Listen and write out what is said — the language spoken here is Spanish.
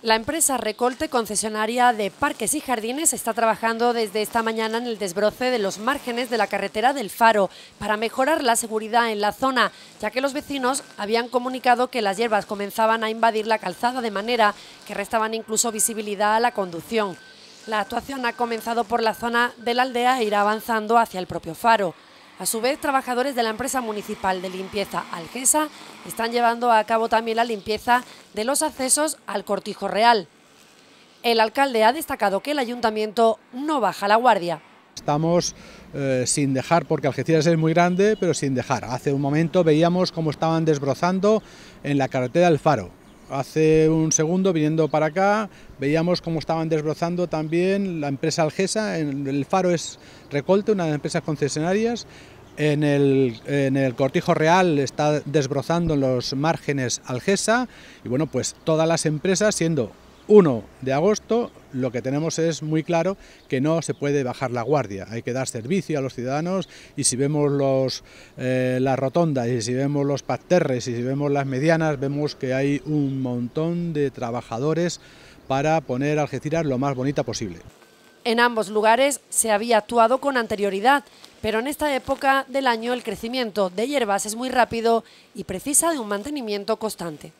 La empresa Recolte, concesionaria de parques y jardines, está trabajando desde esta mañana en el desbroce de los márgenes de la carretera del Faro para mejorar la seguridad en la zona, ya que los vecinos habían comunicado que las hierbas comenzaban a invadir la calzada de manera que restaban incluso visibilidad a la conducción. La actuación ha comenzado por la zona de la aldea e irá avanzando hacia el propio Faro. A su vez, trabajadores de la empresa municipal de limpieza Algesa están llevando a cabo también la limpieza de los accesos al Cortijo Real. El alcalde ha destacado que el ayuntamiento no baja la guardia. Estamos eh, sin dejar, porque Algeciras es muy grande, pero sin dejar. Hace un momento veíamos cómo estaban desbrozando en la carretera del Faro Hace un segundo, viniendo para acá, veíamos cómo estaban desbrozando también la empresa Algesa, en el faro es Recolte, una de las empresas concesionarias, en el, en el, Cortijo Real está desbrozando los márgenes Algesa y bueno, pues todas las empresas siendo 1 de agosto lo que tenemos es muy claro que no se puede bajar la guardia, hay que dar servicio a los ciudadanos y si vemos eh, las rotondas y si vemos los pacterres y si vemos las medianas, vemos que hay un montón de trabajadores para poner Algeciras lo más bonita posible. En ambos lugares se había actuado con anterioridad, pero en esta época del año el crecimiento de hierbas es muy rápido y precisa de un mantenimiento constante.